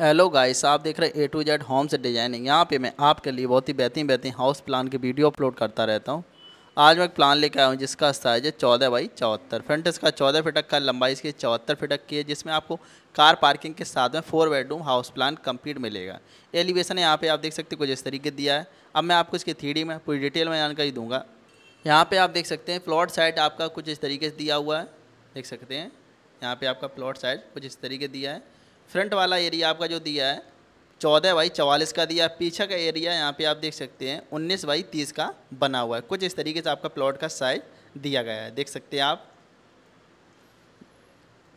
hello guys आप देख रहे हैं A to Z homes designing यहाँ पे मैं आपके लिए बहुत ही बेहतरीन बेहतरीन हाउस प्लान की वीडियो अपलोड करता रहता हूँ आज मैं एक प्लान लेकर आया हूँ जिसका साइज़ है चौदह बाई चौहत्तर फ्रंट इसका चौदह फिटक का लंबाई इसकी चौहत्तर फिटक की है जिसमें आपको कार पार्किंग के साथ में four bedroom house plan complete मिलेगा एलिवेशन यहाँ पे आप देख सकते हैं कुछ इस तरीके दिया है अब मैं आपको इसकी थ्री में पूरी डिटेल में जानकारी दूंगा यहाँ पर आप देख सकते हैं प्लॉट साइड आपका कुछ इस तरीके से दिया हुआ है देख सकते हैं यहाँ पर आपका प्लॉट साइड कुछ इस तरीके दिया है फ्रंट वाला एरिया आपका जो दिया है चौदह बाई चवालीस का दिया पीछे का एरिया यहाँ पे आप देख सकते हैं उन्नीस बाई तीस का बना हुआ है कुछ इस तरीके से आपका प्लॉट का साइज दिया गया है देख सकते हैं आप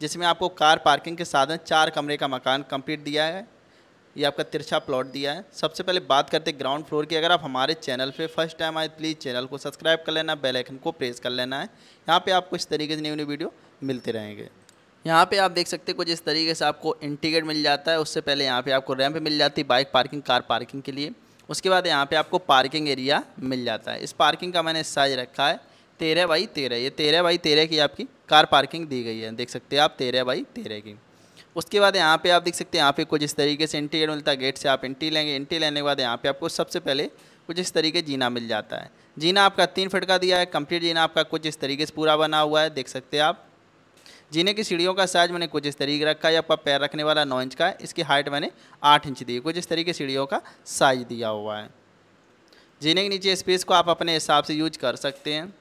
जिसमें आपको कार पार्किंग के साधन चार कमरे का मकान कंप्लीट दिया है ये आपका तिरछा प्लॉट दिया है सबसे पहले बात करते हैं ग्राउंड फ्लोर की अगर आप हमारे चैनल पे फर्स्ट टाइम आए प्लीज़ चैनल को सब्सक्राइब कर लेना बेल आइकन को प्रेस कर लेना है यहाँ पे आपको इस तरीके से न्यू न्यू वीडियो मिलते रहेंगे यहाँ पे आप देख सकते हैं कुछ इस तरीके से आपको इंटीग्रेट मिल जाता है उससे पहले यहाँ पे आपको रैंप मिल जाती है बाइक पार्किंग कार पार्किंग के लिए उसके बाद यहाँ पे आपको पार्किंग एरिया मिल जाता है इस पार्किंग का मैंने साइज रखा है तेरह बाई तेरह ये तेरह बाई तेरह की आपकी कार पार्किंग दी गई है देख सकते हैं आप तेरह बाई तेरह की उसके बाद यहाँ पे आप देख सकते हैं यहाँ पे कुछ इस तरीके से इंटीगेट मिलता है गेट से आप इंट्री लेंगे इंट्री लेने के बाद यहाँ पे आपको सबसे पहले कुछ इस तरीके जीना मिल जाता है जीना आपका तीन फिट का दिया है कंप्लीट जीना आपका कुछ इस तरीके से पूरा बना हुआ है देख सकते हैं आप जीने की सीढ़ियों का साइज मैंने कुछ इस तरीके रखा है आपका पैर रखने वाला नौ इंच का है इसकी हाइट मैंने आठ इंच दी कुछ इस तरीके सीढ़ियों का साइज दिया हुआ है जीने के नीचे स्पेस को आप अपने हिसाब से यूज कर सकते हैं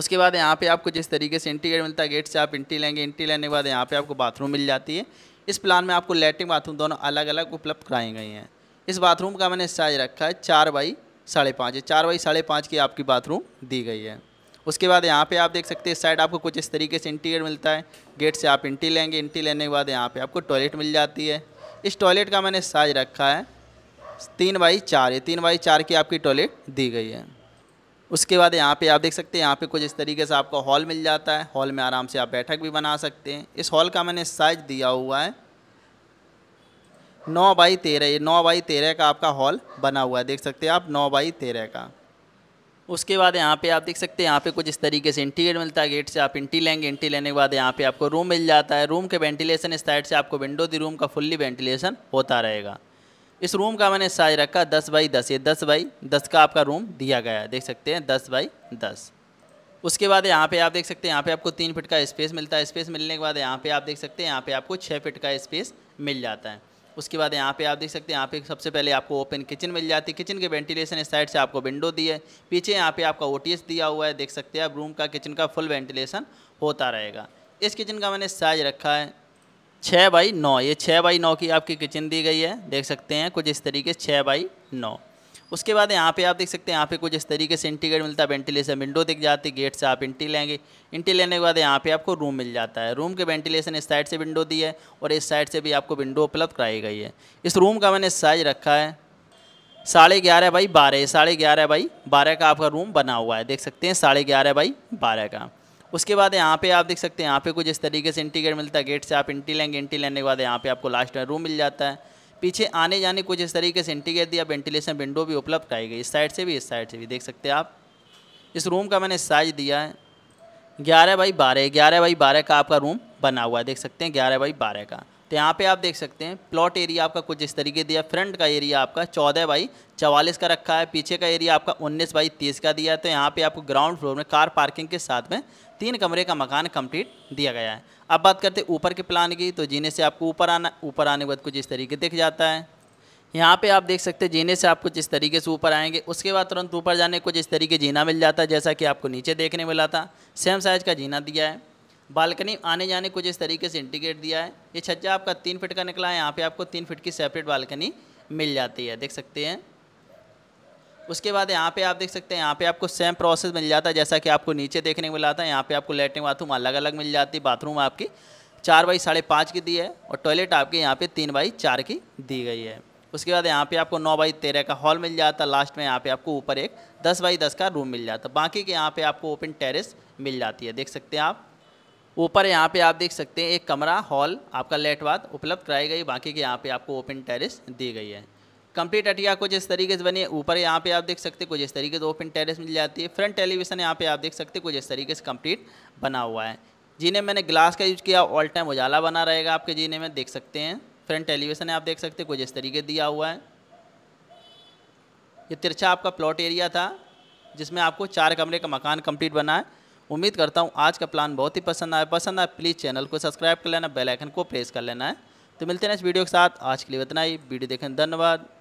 उसके बाद यहाँ पे आपको जिस तरीके से इंटी गेट मिलता है गेट से आप इंटी लेंगे इंटी लेने के बाद यहाँ पे आपको बाथरूम मिल जाती है इस प्लान में आपको लेटरिन बाथरूम दोनों अलग अलग उपलब्ध कराए गए हैं इस बाथरूम का मैंने साइज रखा है चार बाई साढ़े पाँच चार बाई साढ़े पाँच की आपकी बाथरूम दी गई है उसके बाद यहाँ पे आप देख सकते हैं इस साइड आपको कुछ इस तरीके से इंटीरियर मिलता है गेट से आप इंटी लेंगे इंटी लेने के बाद यहाँ पे आपको टॉयलेट मिल जाती है इस टॉयलेट का मैंने साइज रखा है तीन बाई चार है तीन बाई चार की आपकी टॉयलेट दी गई है उसके बाद यहाँ पे आप देख सकते हैं यहाँ पे कुछ इस तरीके से आपको हॉल मिल जाता है हॉल में आराम से आप बैठक भी बना सकते हैं इस हॉल का मैंने साइज दिया हुआ है नौ बाई तेरह ये नौ बाई तेरह का आपका हॉल बना हुआ है देख सकते हैं आप नौ बाई तेरह का उसके बाद यहाँ पे आप देख सकते हैं यहाँ पे कुछ इस तरीके से इंटीग्रेट मिलता है गेट से आप इंटी लेंगे इंटी लेने के बाद यहाँ पे आपको रूम मिल जाता है रूम के वेंटिलेशन इस साइड से आपको विंडो दी रूम का फुल्ली वेंटिलेशन होता रहेगा इस रूम का मैंने साइज रखा दस बाई दस ये दस बाई दस का आपका रूम दिया गया है देख सकते हैं दस बाई दस उसके बाद यहाँ पे आप देख सकते हैं यहाँ पे आपको तीन फिट का स्पेस मिलता है स्पेस मिलने के बाद यहाँ पे आप देख सकते हैं यहाँ पे आपको छः फिट का स्पेस मिल जाता है उसके बाद यहाँ पे आप देख सकते हैं यहाँ पे सबसे पहले आपको ओपन किचन मिल जाती है किचन के वेंटिलेशन इस साइड से आपको विंडो दी है पीछे यहाँ पे आपका ओ दिया हुआ है देख सकते हैं आप रूम का किचन का फुल वेंटिलेशन होता रहेगा इस किचन का मैंने साइज रखा है छः बाई नौ ये छः बाई नौ की आपकी किचन दी गई है देख सकते हैं कुछ इस तरीके से छः बाई नौ उसके बाद यहाँ पे आप देख सकते हैं यहाँ पे कुछ इस तरीके से इंटीग्रेट मिलता है वेंटिलेशन विंडो दिख जाती गेट से आप इंटी लेंगे इंटी लेने के बाद यहाँ पे आपको रूम मिल जाता है रूम के वेंटिलेशन इस साइड से विंडो दी है और इस साइड से भी आपको विंडो उपलब्ध कराई गई है इस रूम का मैंने साइज रखा है साढ़े ग्यारह बाई बारह साढ़े ग्यारह बाई बारह का आपका रूम बना हुआ है देख सकते हैं साढ़े ग्यारह बाई बारह का उसके बाद यहाँ पे आप देख सकते हैं यहाँ पे कुछ इस तरीके से इंटीग्रेट मिलता है गेट से आप इंटी लेंगे इंटी लेने के बाद यहाँ पे आपको लास्ट में रूम मिल जाता है पीछे आने जाने कुछ इस तरीके से इंटीग्रेट दिया वेंटिलेशन विंडो भी उपलब्ध कराई गई इस साइड से भी इस साइड से भी देख सकते हैं आप इस रूम का मैंने साइज दिया है ग्यारह बाई बारह ग्यारह बाई बारह का आपका रूम बना हुआ है देख सकते हैं ग्यारह बाई बारह का तो यहाँ पे आप देख सकते हैं प्लॉट एरिया आपका कुछ इस तरीके दिया फ्रंट का एरिया आपका चौदह बाई चवालीस का रखा है पीछे का एरिया आपका उन्नीस बाई तीस का दिया है तो यहाँ पे आपको ग्राउंड फ्लोर में कार पार्किंग के साथ में तीन कमरे का मकान कंप्लीट दिया गया है अब बात करते हैं ऊपर के प्लान की तो जीने से आपको ऊपर आना ऊपर आने के बाद कुछ इस तरीके दिख जाता है यहाँ पे आप देख सकते हैं जीने से आपको जिस तरीके से ऊपर आएंगे उसके बाद तुरंत ऊपर जाने कुछ इस तरीके जीना मिल जाता है जैसा कि आपको नीचे देखने मिला था सेम साइज़ का जीना दिया है बालकनी आने जाने कुछ इस तरीके से इंटीग्रेट दिया है ये छज्जा आपका तीन फिट का निकला है यहाँ पे आपको तीन फिट की सेपरेट बालकनी मिल जाती है देख सकते हैं उसके बाद यहाँ पे आप देख सकते हैं यहाँ पे आपको सेम प्रोसेस मिल जाता है जैसा कि आपको नीचे देखने को मिला था यहाँ पे आपको लेटरिन बाथरूम अलग अलग मिल जाती है बाथरूम आपकी चार बाई साढ़े पाँच की दी है और टॉयलेट आपके यहाँ पे तीन बाई चार की दी गई है उसके बाद यहाँ पे आपको नौ बाई तेरह का हॉल मिल जाता है लास्ट में यहाँ पे आपको ऊपर एक दस बाई दस का रूम मिल जाता बाकी के यहाँ पे आपको ओपन टेरेस मिल जाती है देख सकते हैं आप ऊपर यहाँ पे आप देख सकते हैं एक कमरा हॉल आपका लेटवाद उपलब्ध कराई गई बाकी के यहाँ पे आपको ओपन टेरेस दी गई है कंप्लीट अटिया कुछ इस तरीके से बनी है ऊपर यहाँ पे आप देख सकते हैं कुछ इस तरीके से ओपन टेरेस मिल जाती है फ्रंट टेलीविजन यहाँ पे आप देख सकते हैं कुछ इस तरीके से कम्प्लीट बना हुआ है जीने मैंने ग्लास का यूज़ किया ऑल टाइम उजाला बना रहेगा आपके जीने में देख सकते हैं फ्रंट टेलीविजन आप देख सकते हैं कुछ इस तरीके दिया हुआ है ये तिरछा आपका प्लॉट एरिया था जिसमें आपको चार कमरे का मकान कंप्लीट बना है उम्मीद करता हूँ आज का प्लान बहुत ही पसंद आया पसंद आया प्लीज़ चैनल को सब्सक्राइब कर लेना बेलाइकन को प्रेस कर लेना है तो मिलते हैं इस वीडियो के साथ आज के लिए इतना ही वीडियो देखें धन्यवाद